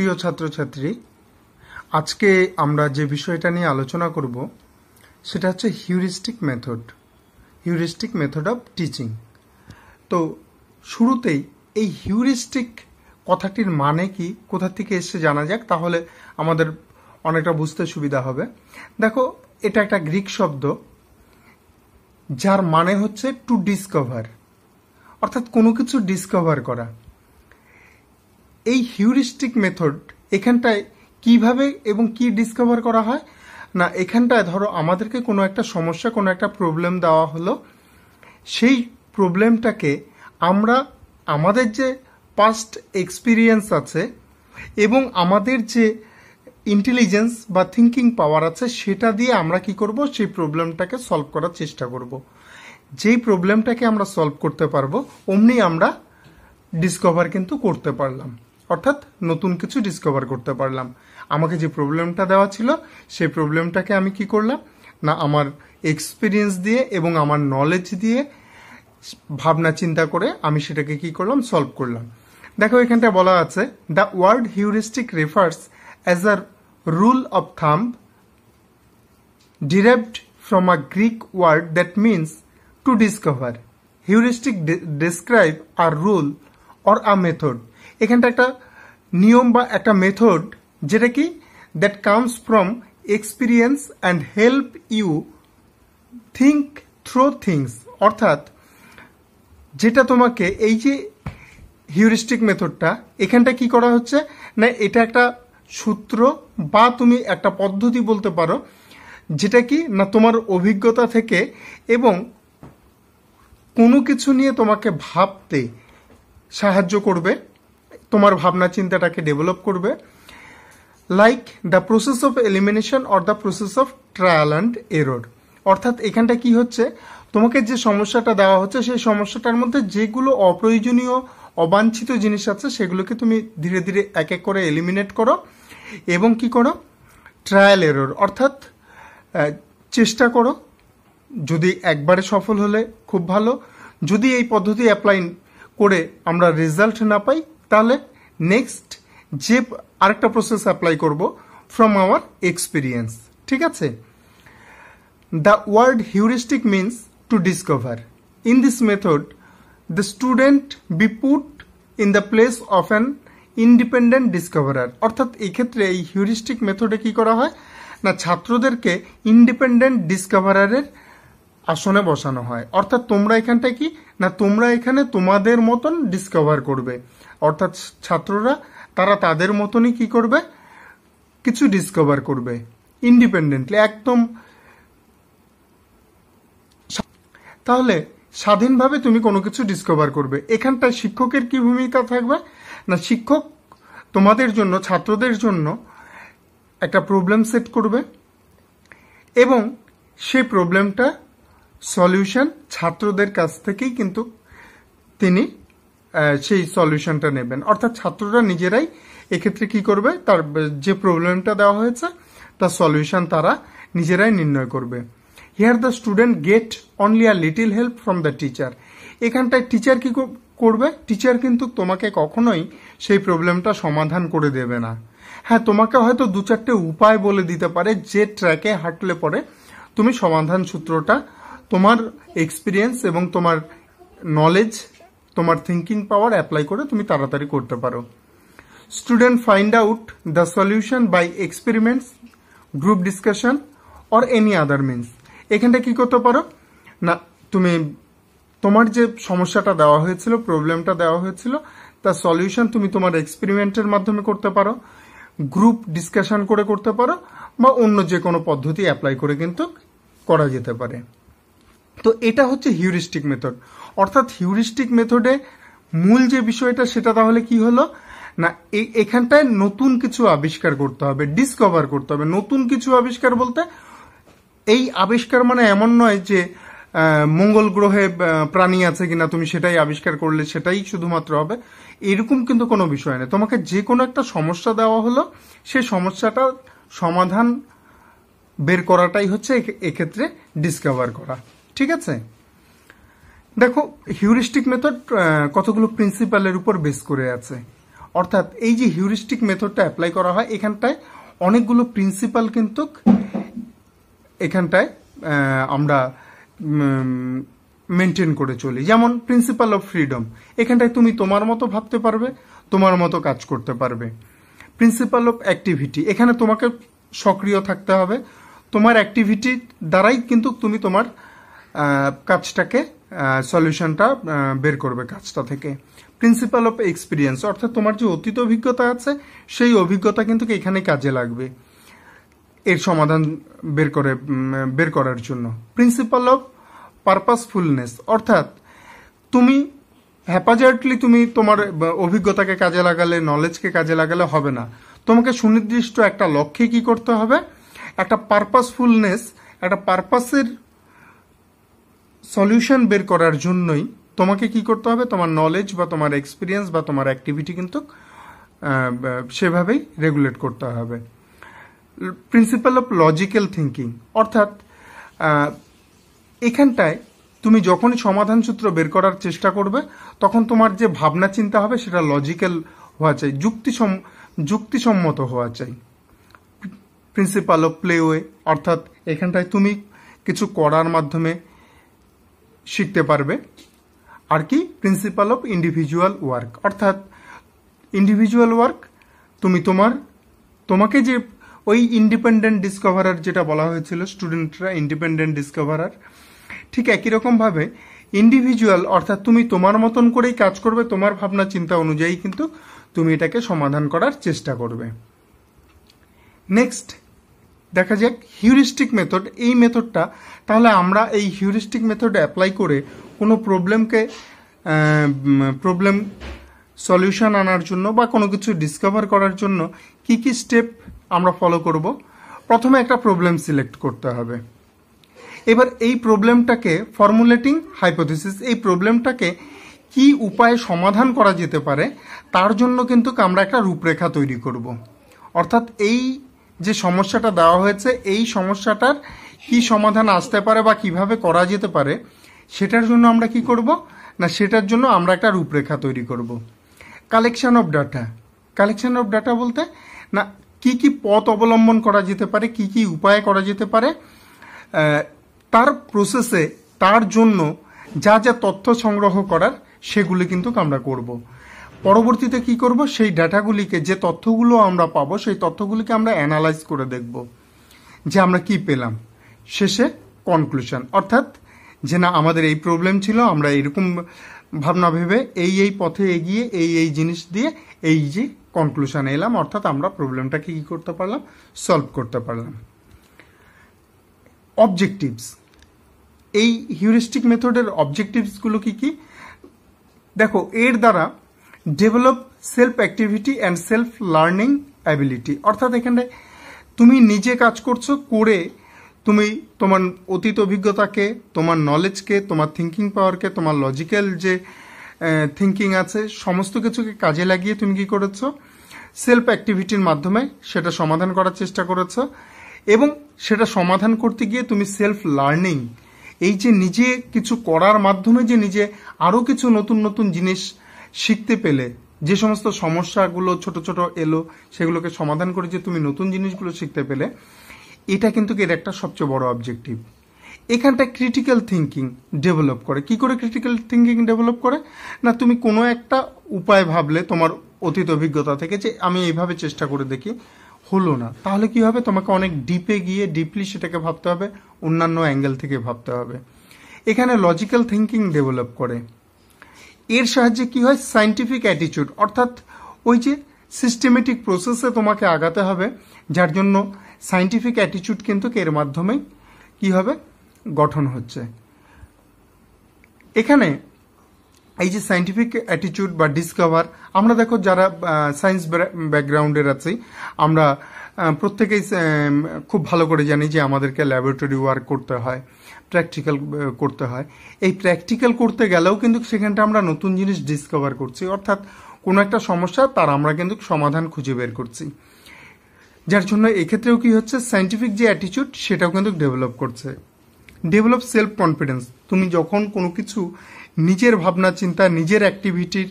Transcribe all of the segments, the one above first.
প্রিয় ছাত্রছাত্রী আজকে আমরা যে বিষয়টা নিয়ে আলোচনা করব সেটা হচ্ছে heuristic method heuristic method of teaching তো শুরুতেই এই হিউরিস্টিক কথাটির মানে কি কোথা থেকে এসে জানা যাক তাহলে আমাদের অনেকটা বুঝতে সুবিধা হবে দেখো এটা একটা গ্রিক শব্দ যার মানে হচ্ছে টু ডিসকভার অর্থাৎ কোনো কিছু ডিসকভার করা এই হিউরিস্টিক মেথড এখানটায় কিভাবে এবং কি ডিসকভার করা হয় না এখানটায় ধরো আমাদেরকে কোনো একটা সমস্যা কোনো একটা প্রবলেম দেওয়া হলো সেই প্রবলেমটাকে আমরা আমাদের যে পাস্ট এক্সপিরিয়েন্স আছে এবং আমাদের যে ইন্টেলিজেন্স বা থিঙ্কিং পাওয়ার আছে সেটা দিয়ে আমরা কি করব সেই প্রবলেমটাকে সলভ করার চেষ্টা করব যেই প্রবলেমটাকে আমরা সলভ করতে পারবো অমনি আমরা ডিসকভার কিন্তু করতে পারলাম অর্থাৎ নতুন কিছু ডিসকভার করতে পারলাম আমাকে যে প্রবলেমটা দেওয়া ছিল সেই প্রবলেমটাকে আমি কি করলাম না আমার এক্সপিরিয়েন্স দিয়ে এবং আমার নলেজ দিয়ে ভাবনা চিন্তা করে আমি সেটাকে কি করলাম সলভ করলাম দেখো এখানটা বলা আছে the word heuristic refers as a rule of thumb derived from a Greek word that means to discover heuristic describe আর রুল অর আ মেথড এখানটা একটা নিয়ম বা একটা মেথড যেটা কি that comes from experience and help you think through things অর্থাৎ যেটা তোমাকে এই যে হিউরিস্টিক মেথডটা এখানটা কি করা হচ্ছে না এটা একটা সূত্র বা তুমি একটা পদ্ধতি বলতে পারো যেটা কি না তোমার অভিজ্ঞতা থেকে এবং কোনো কিছু নিয়ে তোমাকে ভাবতে সাহায্য করবে তোমার ভাবনা চিন্তাটাকে ডেভেলপ করবে like the process of elimination or the process of trial and error অর্থাৎ এখানটা কি হচ্ছে তোমাকে যে সমস্যাটা দেওয়া হচ্ছে সেই সমস্যাটার মধ্যে যেগুলো অপ্রয়োজনীয় অবাঞ্ছিত জিনিস আছে সেগুলোকে তুমি ধীরে ধীরে এক এক করে এলিমিনেট করো এবং কি করো ট্রায়াল এরোর অর্থাৎ চেষ্টা করো যদি একবারে সফল হলে খুব ভালো যদি এই পদ্ধতি অ্যাপ্লাই করে আমরা রেজাল্ট না পাই তাহলে নেক্সট যে আরেকটা প্রসেস অ্যাপ্লাই করব ফ্রম আওয়ার এক্সপিরিয়েন্স ঠিক আছে the word heuristic means to discover in this method the student be put in the place of an independent discoverer অর্থাৎ এক্ষেত্রে এই হিউরিস্টিক মেথডে কি করা হয় না ছাত্রদেরকে ইন্ডিপেন্ডেন্ট ডিসকভারারের আসনে বসানো হয় অর্থাৎ তোমরা এখানটা কি না তোমরা এখানে তোমাদের মতন ডিসকভার করবে অর্থাৎ ছাত্ররা তারা তাদের মতনই কি করবে কিছু ডিসকভার করবে ইন্ডিপেন্ডেন্টলি একদম তাহলে স্বাধীনভাবে তুমি কোনো কিছু ডিসকভার করবে এখানটায় শিক্ষকের কি ভূমিকা থাকবে না শিক্ষক তোমাদের জন্য ছাত্রদের জন্য একটা প্রবলেম সেট করবে এবং সেই প্রবলেমটা সলিউশন ছাত্রদের কাছ থেকেই কিন্তু তিনি সেই সলিউশনটা নেবেন অর্থাৎ ছাত্ররা নিজেরাই এক্ষেত্রে কি করবে তার যে প্রবলেমটা দেওয়া হয়েছে তার সলিউশন তারা নিজেরাই নির্ণয় করবে here the student get only a little help from the teacher এখানটায় টিচার কি করবে টিচার কিন্তু তোমাকে কখনোই সেই প্রবলেমটা সমাধান করে দেবে না হ্যাঁ তোমাকে হয়তো দু চারটে উপায় বলে দিতে পারে যে ট্র্যাকে হাঁটলে পরে তুমি সমাধান সূত্রটা তোমার এক্সপিরিয়েন্স এবং তোমার নলেজ তোমার থিঙ্কিং পাওয়ার অ্যাপ্লাই করে তুমি তাড়াতাড়ি করতে পারো student find out the solution by experiments group discussion or any other means এখানটা কি করতে পারো না তুমি তোমার যে সমস্যাটা দেওয়া হয়েছিল প্রবলেমটা দেওয়া হয়েছিল তার সলিউশন তুমি তোমার এক্সপেরিমেন্টের মাধ্যমে করতে পারো গ্রুপ ডিসকাশন করে করতে পারো বা অন্য যে কোনো পদ্ধতি অ্যাপ্লাই করে কিন্তু করা যেতে পারে তো এটা হচ্ছে হিউরিস্টিক মেথড অর্থাৎ হিউরিস্টিক মেথডে মূল যে বিষয়টা সেটা তাহলে কি হলো না এখানটায় নতুন কিছু আবিষ্কার করতে হবে ডিসকভার করতে হবে নতুন কিছু আবিষ্কার বলতে এই আবিষ্কার মানে এমন নয় যে মঙ্গল গ্রহে প্রাণী আছে কিনা তুমি সেটাই আবিষ্কার করলে সেটাই শুধুমাত্র হবে এরকম কিন্তু কোনো বিষয় নেই তোমাকে যে কোনো একটা সমস্যা দেওয়া হলো সে সমস্যাটা সমাধান বের করাটাই হচ্ছে এক্ষেত্রে ডিসকভার করা ঠিক আছে দেখো হিউরিস্টিক মেথড কতগুলো প্রিন্সিপালের উপর বেস করে আছে অর্থাৎ এই যে হিউরিস্টিক মেথডটা অ্যাপ্লাই করা হয় এখানটায় অনেকগুলো প্রিন্সিপাল কিন্তু এখানটায় আমরা মেনটেন করে চলি যেমন প্রিন্সিপাল অফ ফ্রিডম এখানটায় তুমি তোমার মতো ভাবতে পারবে তোমার মতো কাজ করতে পারবে প্রিন্সিপাল অফ অ্যাক্টিভিটি এখানে তোমাকে সক্রিয় থাকতে হবে তোমার অ্যাক্টিভিটির দ্বারাই কিন্তু তুমি তোমার কাজটাকে সলিউশনটা বের করবে কাজটা থেকে প্রিন্সিপাল অফ এক্সপিরিয়েন্স অর্থাৎ তোমার যে অতীত অভিজ্ঞতা আছে সেই অভিজ্ঞতা কিন্তু এখানে কাজে লাগবে এর সমাধান বের করে বের করার জন্য প্রিন্সিপাল অফ পারপাসফুলনেস অর্থাৎ তুমি হ্যাপাজার্টলি তুমি তোমার অভিজ্ঞতাকে কাজে লাগালে নলেজকে কাজে লাগালে হবে না তোমাকে সুনির্দিষ্ট একটা লক্ষ্যে কি করতে হবে একটা পারপাসফুলনেস একটা পারপাসের সলিউশন বের করার জন্যই তোমাকে কি করতে হবে তোমার নলেজ বা তোমার এক্সপিরিয়েন্স বা তোমার অ্যাক্টিভিটি কিন্তু সেভাবেই রেগুলেট করতে হবে প্রিন্সিপাল অফ লজিক্যাল থিঙ্কিং অর্থাৎ এখানটায় তুমি যখনই সমাধান সূত্র বের করার চেষ্টা করবে তখন তোমার যে ভাবনা চিন্তা হবে সেটা লজিক্যাল হওয়া চাই যুক্তিসম যুক্তিসম্মত হওয়া চাই প্রিন্সিপাল অফ প্লেওয়ে অর্থাৎ এখানটায় তুমি কিছু করার মাধ্যমে শিখতে পারবে আর কি প্রিন্সিপাল অফ ইন্ডিভিজুয়াল ওয়ার্ক অর্থাৎ ইন্ডিভিজুয়াল ওয়ার্ক তুমি তোমার তোমাকে যে ওই ইন্ডিপেন্ডেন্ট ডিসকভারার যেটা বলা হয়েছিল স্টুডেন্টরা ইন্ডিপেন্ডেন্ট ডিসকভারার ঠিক একই রকমভাবে ইন্ডিভিজুয়াল অর্থাৎ তুমি তোমার মতন করেই কাজ করবে তোমার ভাবনা চিন্তা অনুযায়ী কিন্তু তুমি এটাকে সমাধান করার চেষ্টা করবে নেক্সট দেখা যাক হিউরিস্টিক মেথড এই মেথডটা তাহলে আমরা এই হিউরিস্টিক মেথড অ্যাপ্লাই করে কোনো প্রবলেমকে প্রবলেম সলিউশন আনার জন্য বা কোনো কিছু ডিসকভার করার জন্য কি কি স্টেপ আমরা ফলো করব প্রথমে একটা প্রবলেম সিলেক্ট করতে হবে এবার এই প্রবলেমটাকে ফর্মুলেটিং হাইপোথিসিস এই প্রবলেমটাকে কি উপায়ে সমাধান করা যেতে পারে তার জন্য কিন্তু আমরা একটা রূপরেখা তৈরি করব অর্থাৎ এই যে সমস্যাটা দেওয়া হয়েছে এই সমস্যাটার কি সমাধান আসতে পারে বা কিভাবে করা যেতে পারে সেটার জন্য আমরা কি করব না সেটার জন্য আমরা একটা রূপরেখা তৈরি করব collection of data collection of data বলতে না কি কি পথ অবলম্বন করা যেতে পারে কি কি উপায়ে করা যেতে পারে তার প্রসেসে তার জন্য যা যা তথ্য সংগ্রহ করার সেগুলি কিন্তু আমরা করব পরবর্তীতে কি করব সেই ডাটাগুলিকে যে তথ্যগুলো আমরা পাবো সেই তথ্যগুলিকে আমরা অ্যানালাইজ করে দেখব যে আমরা কি পেলাম শেষে কনক্লুশন অর্থাৎ যে না আমাদের এই প্রবলেম ছিল আমরা এরকম ভাবনা ভেবে এই এই পথে এগিয়ে এই এই জিনিস দিয়ে এই যে কনক্লুশন এলাম অর্থাৎ আমরা প্রবলেমটাকে কী করতে পারলাম সলভ করতে পারলাম অবজেক্টিভস এই হিউরিস্টিক মেথডের অবজেক্টিভসগুলো কি কি দেখো এর দ্বারা develop self activity and self learning ability অর্থাৎ এখানে তুমি নিজে কাজ করছো করে তুমি তোমার অতীত অভিজ্ঞতাকে তোমার নলেজকে তোমার থিঙ্কিং পাওয়ারকে তোমার লজিক্যাল যে থিঙ্কিং আছে সমস্ত কিছুকে কাজে লাগিয়ে তুমি কি করেছ সেলফ অ্যাক্টিভিটির মাধ্যমে সেটা সমাধান করার চেষ্টা করেছো এবং সেটা সমাধান করতে গিয়ে তুমি সেলফ লার্নিং এই যে নিজে কিছু করার মাধ্যমে যে নিজে আরও কিছু নতুন নতুন জিনিস শিখতে পেলে যে সমস্ত সমস্যাগুলো ছোট ছোট এলো সেগুলোকে সমাধান করে যে তুমি নতুন জিনিসগুলো শিখতে পেলে এটা কিন্তু এর একটা সবচেয়ে বড় অবজেক্টিভ এখানটা ক্রিটিক্যাল থিঙ্কিং ডেভেলপ করে কি করে ক্রিটিক্যাল থিঙ্কিং ডেভেলপ করে না তুমি কোনো একটা উপায় ভাবলে তোমার অতীত অভিজ্ঞতা থেকে যে আমি এইভাবে চেষ্টা করে দেখি হলো না তাহলে কি হবে তোমাকে অনেক ডিপে গিয়ে ডিপলি সেটাকে ভাবতে হবে অন্যান্য অ্যাঙ্গেল থেকে ভাবতে হবে এখানে লজিক্যাল থিঙ্কিং ডেভেলপ করে এর সাহায্যে কি হয় সাইন্টিফিক অ্যাটিচিউড অর্থাৎ ওই যে সিস্টেমেটিক প্রসেসে তোমাকে আগাতে হবে যার জন্য সাইন্টিফিক অ্যাটিচিউড কিন্তু এর মাধ্যমেই কি হবে গঠন হচ্ছে এখানে এই যে সাইন্টিফিক অ্যাটিচিউড বা ডিসকভার আমরা দেখো যারা সায়েন্স ব্যাকগ্রাউন্ডের আছি আমরা প্রত্যেকেই খুব ভালো করে জানি যে আমাদেরকে ল্যাবরেটরি ওয়ার্ক করতে হয় প্র্যাকটিক্যাল uh, করতে হয় এই প্র্যাকটিক্যাল করতে গেলেও কিন্তু সেখানটা আমরা নতুন জিনিস ডিসকভার করছি অর্থাৎ কোনো একটা সমস্যা তার আমরা কিন্তু সমাধান খুঁজে বের করছি যার জন্য এক্ষেত্রেও কি হচ্ছে সায়েন্টিফিক যে অ্যাটিচিউড সেটাও কিন্তু ডেভেলপ করছে ডেভেলপ সেলফ কনফিডেন্স তুমি যখন কোনো কিছু নিজের ভাবনা চিন্তা নিজের অ্যাক্টিভিটির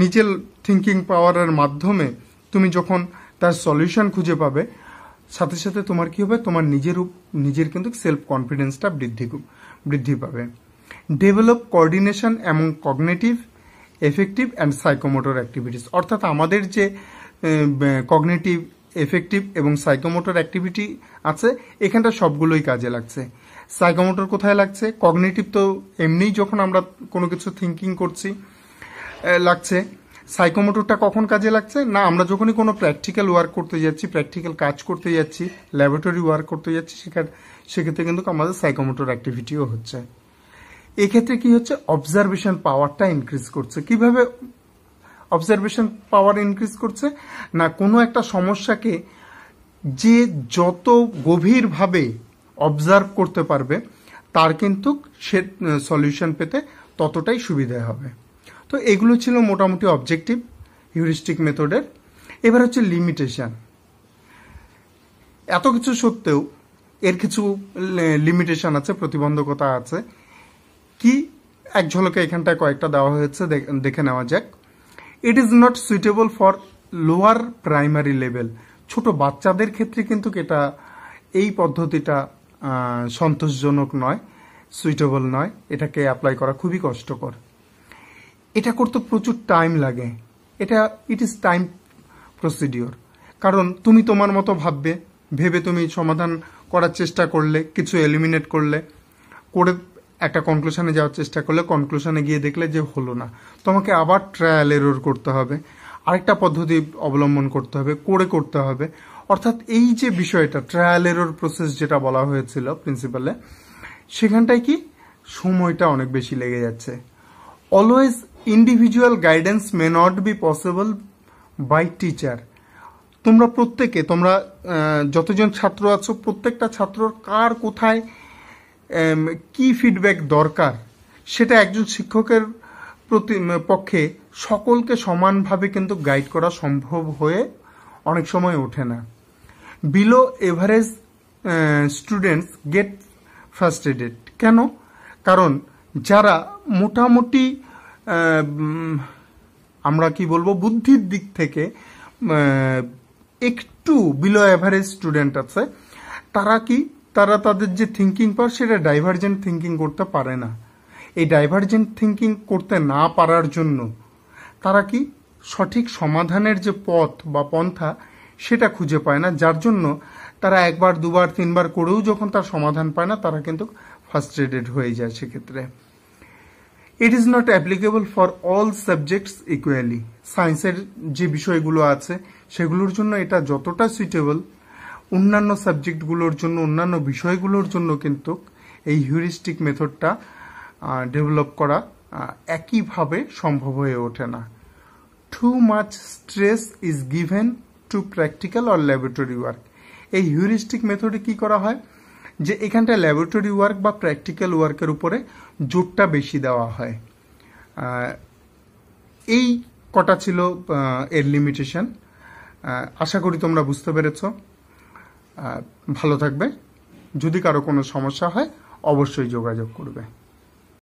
নিজের থিঙ্কিং পাওয়ারের মাধ্যমে তুমি যখন তার সলিউশন খুঁজে পাবে সাথে সাথে তোমার কি হবে তোমার নিজের নিজের কিন্তু সেলফ কনফিডেন্সটা বৃদ্ধি বৃদ্ধি পাবে ডেভেলপ কোঅর্ডিনেশন এবং cognitive effective and psychomotor activities অর্থাৎ আমাদের যে কগনেটিভ এফেক্টিভ এবং সাইকোমোটর অ্যাক্টিভিটি আছে এখানটা সবগুলোই কাজে লাগছে সাইকোমোটর কোথায় লাগছে কগনেটিভ তো এমনিই যখন আমরা কোনো কিছু থিঙ্কিং করছি লাগছে সাইকোমোটরটা কখন কাজে লাগছে না আমরা যখনই কোনো প্র্যাকটিক্যাল ওয়ার্ক করতে যাচ্ছি প্র্যাকটিক্যাল কাজ করতে যাচ্ছি ল্যাবরেটরি ওয়ার্ক করতে যাচ্ছি সেখানে সেক্ষেত্রে কিন্তু আমাদের সাইকোমোটর অ্যাক্টিভিটিও হচ্ছে এক্ষেত্রে কি হচ্ছে অবজারভেশন পাওয়ারটা ইনক্রিজ করছে কিভাবে অবজারভেশন পাওয়ার ইনক্রিজ করছে না কোনো একটা সমস্যাকে যে যত গভীরভাবে অবজার্ভ করতে পারবে তার কিন্তু সে সলিউশন পেতে ততটাই সুবিধা হবে তো এগুলো ছিল মোটামুটি অবজেক্টিভ হিউরিস্টিক মেথডের এবার হচ্ছে লিমিটেশান এত কিছু সত্ত্বেও এর কিছু লিমিটেশান আছে প্রতিবন্ধকতা আছে কি এক ঝলকে এখানটায় কয়েকটা দেওয়া হয়েছে দেখে নেওয়া যাক it is not suitable for lower primary level ছোট বাচ্চাদের ক্ষেত্রে কিন্তু এটা এই পদ্ধতিটা সন্তোষজনক নয় সুইটেবল নয় এটাকে অ্যাপ্লাই করা খুবই কষ্টকর এটা করতে প্রচুর টাইম লাগে এটা ইট ইজ টাইম প্রসিডিওর কারণ তুমি তোমার মতো ভাববে ভেবে তুমি সমাধান করার চেষ্টা করলে কিছু এলিমিনেট করলে করে একটা কনক্লুশনে যাওয়ার চেষ্টা করলে কনক্লুশনে গিয়ে দেখলে যে হলো না তোমাকে আবার ট্রায়াল এরোর করতে হবে আরেকটা পদ্ধতি অবলম্বন করতে হবে করে করতে হবে অর্থাৎ এই যে বিষয়টা ট্রায়াল এরোর প্রসেস যেটা বলা হয়েছিল প্রিন্সিপালে সেখানটায় কি সময়টা অনেক বেশি লেগে যাচ্ছে always individual guidance may not be possible by teacher তোমরা প্রত্যেকে তোমরা যতজন ছাত্র আছো প্রত্যেকটা ছাত্রর কার কোথায় কি ফিডব্যাক দরকার সেটা একজন শিক্ষকের প্রতি পক্ষে সকলকে সমানভাবে কিন্তু গাইড করা সম্ভব হয়ে অনেক সময় ওঠে না below average students get frustrated কেন কারণ যারা মোটামুটি আমরা কি বলবো বুদ্ধির দিক থেকে একটু বিলো অ্যাভারেজ স্টুডেন্ট আছে তারা কি তারা তাদের যে থিঙ্কিং পার সেটা ডাইভার্জেন্ট থিঙ্কিং করতে পারে না এই ডাইভার্জেন্ট থিঙ্কিং করতে না পারার জন্য তারা কি সঠিক সমাধানের যে পথ বা পন্থা সেটা খুঁজে পায় না যার জন্য তারা একবার দুবার তিনবার করেও যখন তার সমাধান পায় না তারা কিন্তু ফার্স্ট্রেটেড হয়ে যায় সেক্ষেত্রে it is not applicable for all subjects equally সায়েন্সের যে বিষয়গুলো আছে সেগুলোর জন্য এটা যতটা সুইটেবল অন্যান্য সাবজেক্টগুলোর জন্য অন্যান্য বিষয়গুলোর জন্য কিন্তু এই হিউরিস্টিক মেথডটা ডেভেলপ করা একইভাবে সম্ভব হয়ে ওঠে না too much stress is given to practical or laboratory work এই হিউরিস্টিক মেথডে কি করা হয় যে এখানটা ল্যাবরেটরি ওয়ার্ক বা প্র্যাকটিক্যাল ওয়ার্কের উপরে জোরটা বেশি দেওয়া হয় এই কটা ছিল এর লিমিটেশন আশা করি তোমরা বুঝতে পেরেছ ভালো থাকবে যদি কারো কোনো সমস্যা হয় অবশ্যই যোগাযোগ করবে